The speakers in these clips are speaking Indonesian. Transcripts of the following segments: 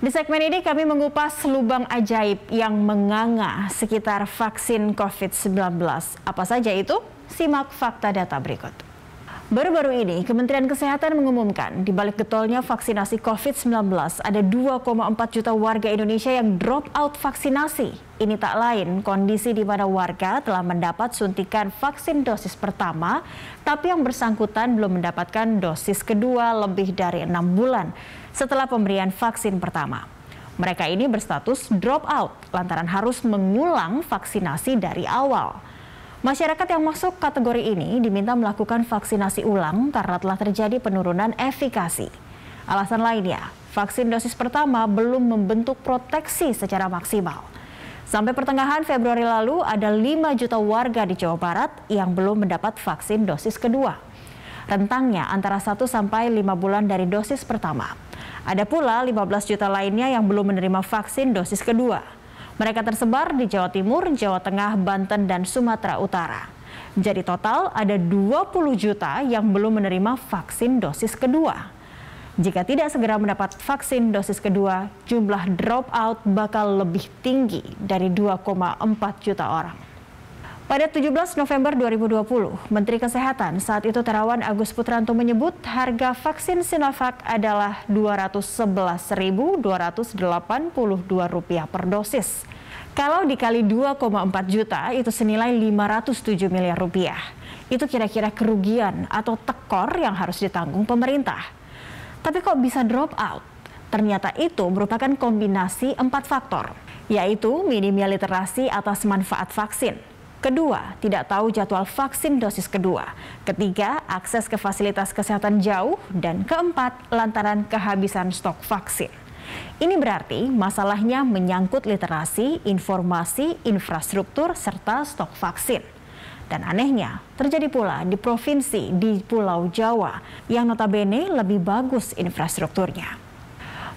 Di segmen ini kami mengupas lubang ajaib yang menganga sekitar vaksin COVID-19. Apa saja itu? Simak fakta data berikut. Baru-baru ini, Kementerian Kesehatan mengumumkan di balik getolnya vaksinasi COVID-19 ada 2,4 juta warga Indonesia yang drop out vaksinasi. Ini tak lain kondisi di mana warga telah mendapat suntikan vaksin dosis pertama, tapi yang bersangkutan belum mendapatkan dosis kedua lebih dari enam bulan setelah pemberian vaksin pertama. Mereka ini berstatus drop out lantaran harus mengulang vaksinasi dari awal. Masyarakat yang masuk kategori ini diminta melakukan vaksinasi ulang karena telah terjadi penurunan efikasi. Alasan lainnya, vaksin dosis pertama belum membentuk proteksi secara maksimal. Sampai pertengahan Februari lalu, ada 5 juta warga di Jawa Barat yang belum mendapat vaksin dosis kedua. Rentangnya antara 1 sampai 5 bulan dari dosis pertama. Ada pula 15 juta lainnya yang belum menerima vaksin dosis kedua. Mereka tersebar di Jawa Timur, Jawa Tengah, Banten, dan Sumatera Utara. Jadi total ada 20 juta yang belum menerima vaksin dosis kedua. Jika tidak segera mendapat vaksin dosis kedua, jumlah drop out bakal lebih tinggi dari 2,4 juta orang. Pada 17 November 2020, Menteri Kesehatan saat itu Terawan Agus Putranto menyebut harga vaksin Sinovac adalah Rp211.282 per dosis. Kalau dikali 2,4 juta itu senilai 507 miliar rupiah. Itu kira-kira kerugian atau tekor yang harus ditanggung pemerintah. Tapi kok bisa drop out? Ternyata itu merupakan kombinasi empat faktor, yaitu minimnya literasi atas manfaat vaksin, Kedua, tidak tahu jadwal vaksin dosis kedua. Ketiga, akses ke fasilitas kesehatan jauh. Dan keempat, lantaran kehabisan stok vaksin. Ini berarti masalahnya menyangkut literasi, informasi, infrastruktur, serta stok vaksin. Dan anehnya, terjadi pula di provinsi di Pulau Jawa yang notabene lebih bagus infrastrukturnya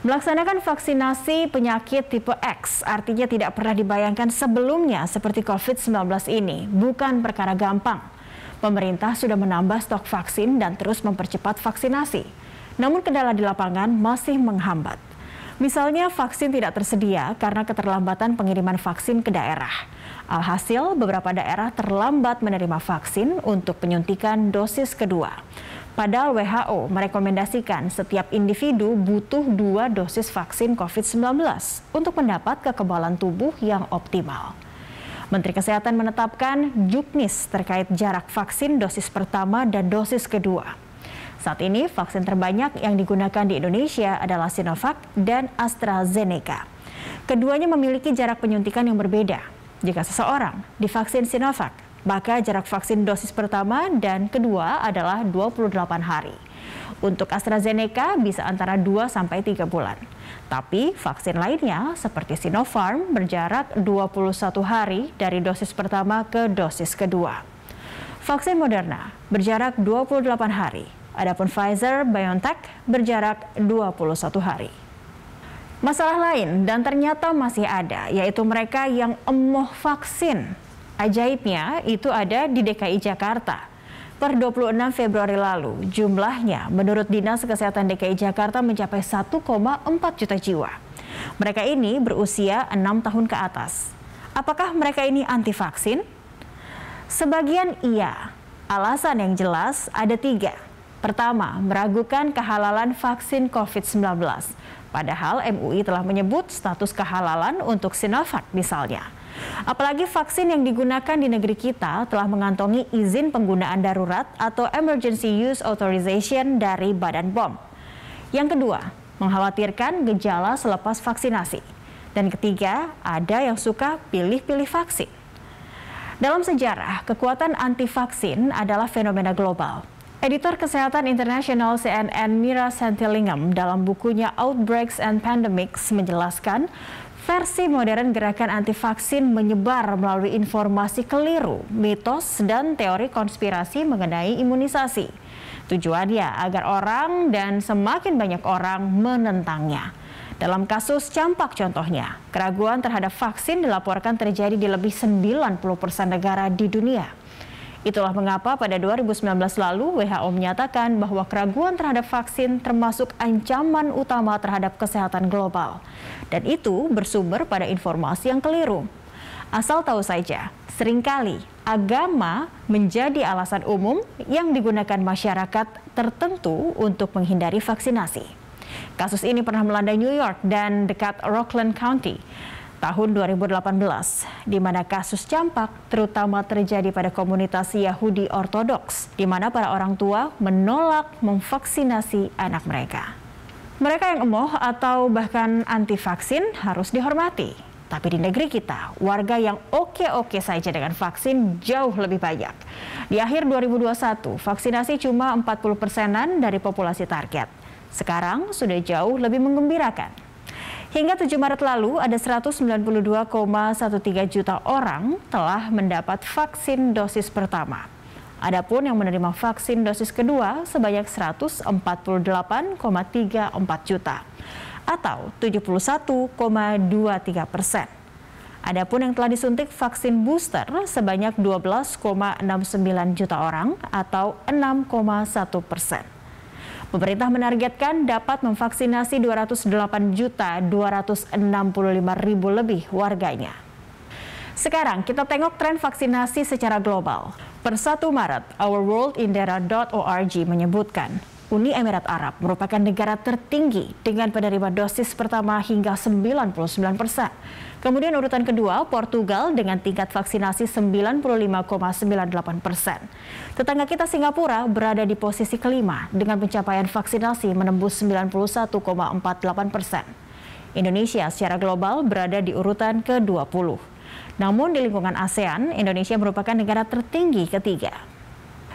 melaksanakan vaksinasi penyakit tipe X artinya tidak pernah dibayangkan sebelumnya seperti COVID-19 ini, bukan perkara gampang. Pemerintah sudah menambah stok vaksin dan terus mempercepat vaksinasi. Namun kendala di lapangan masih menghambat. Misalnya vaksin tidak tersedia karena keterlambatan pengiriman vaksin ke daerah. Alhasil beberapa daerah terlambat menerima vaksin untuk penyuntikan dosis kedua. Padahal WHO merekomendasikan setiap individu butuh dua dosis vaksin COVID-19 untuk mendapat kekebalan tubuh yang optimal. Menteri Kesehatan menetapkan juknis terkait jarak vaksin dosis pertama dan dosis kedua. Saat ini vaksin terbanyak yang digunakan di Indonesia adalah Sinovac dan AstraZeneca. Keduanya memiliki jarak penyuntikan yang berbeda. Jika seseorang divaksin Sinovac, maka jarak vaksin dosis pertama dan kedua adalah 28 hari. Untuk AstraZeneca bisa antara 2 sampai 3 bulan. Tapi vaksin lainnya seperti Sinopharm berjarak 21 hari dari dosis pertama ke dosis kedua. Vaksin Moderna berjarak 28 hari, adapun Pfizer BioNTech berjarak 21 hari. Masalah lain dan ternyata masih ada, yaitu mereka yang emoh vaksin Ajaibnya itu ada di DKI Jakarta. Per 26 Februari lalu, jumlahnya menurut Dinas Kesehatan DKI Jakarta mencapai 1,4 juta jiwa. Mereka ini berusia 6 tahun ke atas. Apakah mereka ini anti vaksin? Sebagian iya. Alasan yang jelas ada tiga. Pertama, meragukan kehalalan vaksin COVID-19. Padahal MUI telah menyebut status kehalalan untuk Sinovac misalnya. Apalagi vaksin yang digunakan di negeri kita telah mengantongi izin penggunaan darurat atau emergency use authorization dari Badan POM. Yang kedua, mengkhawatirkan gejala selepas vaksinasi. Dan ketiga, ada yang suka pilih-pilih vaksin. Dalam sejarah, kekuatan anti-vaksin adalah fenomena global. Editor Kesehatan Internasional CNN Mira Santilingam dalam bukunya Outbreaks and Pandemics menjelaskan Versi modern gerakan anti vaksin menyebar melalui informasi keliru, mitos, dan teori konspirasi mengenai imunisasi. Tujuannya agar orang dan semakin banyak orang menentangnya. Dalam kasus campak contohnya, keraguan terhadap vaksin dilaporkan terjadi di lebih 90 persen negara di dunia. Itulah mengapa pada 2019 lalu WHO menyatakan bahwa keraguan terhadap vaksin termasuk ancaman utama terhadap kesehatan global. Dan itu bersumber pada informasi yang keliru. Asal tahu saja, seringkali agama menjadi alasan umum yang digunakan masyarakat tertentu untuk menghindari vaksinasi. Kasus ini pernah melanda New York dan dekat Rockland County tahun 2018, di mana kasus campak terutama terjadi pada komunitas Yahudi Ortodoks, di mana para orang tua menolak memvaksinasi anak mereka. Mereka yang emoh atau bahkan anti vaksin harus dihormati. Tapi di negeri kita, warga yang oke-oke saja dengan vaksin jauh lebih banyak. Di akhir 2021, vaksinasi cuma 40 persenan dari populasi target. Sekarang sudah jauh lebih mengembirakan. Hingga 7 Maret lalu, ada 192,13 juta orang telah mendapat vaksin dosis pertama. Adapun yang menerima vaksin dosis kedua sebanyak 148,34 juta atau 71,23 persen. Adapun yang telah disuntik vaksin booster sebanyak 12,69 juta orang atau 6,1 persen. Pemerintah menargetkan dapat memvaksinasi 208 juta 265 ribu lebih warganya. Sekarang kita tengok tren vaksinasi secara global. Per 1 Maret, ourworldindera.org menyebutkan Uni Emirat Arab merupakan negara tertinggi dengan penerima dosis pertama hingga 99 persen. Kemudian urutan kedua, Portugal dengan tingkat vaksinasi 95,98 persen. Tetangga kita Singapura berada di posisi kelima dengan pencapaian vaksinasi menembus 91,48 persen. Indonesia secara global berada di urutan ke-20. Namun di lingkungan ASEAN, Indonesia merupakan negara tertinggi ketiga.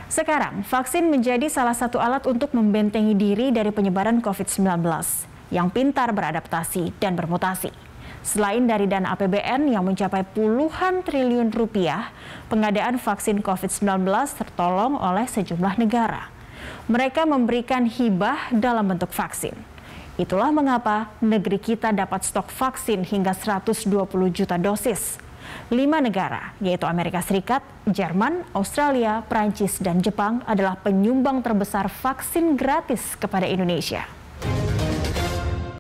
Sekarang, vaksin menjadi salah satu alat untuk membentengi diri dari penyebaran COVID-19 yang pintar beradaptasi dan bermutasi. Selain dari dana APBN yang mencapai puluhan triliun rupiah, pengadaan vaksin COVID-19 tertolong oleh sejumlah negara. Mereka memberikan hibah dalam bentuk vaksin. Itulah mengapa negeri kita dapat stok vaksin hingga 120 juta dosis. Lima negara, yaitu Amerika Serikat, Jerman, Australia, Prancis, dan Jepang adalah penyumbang terbesar vaksin gratis kepada Indonesia.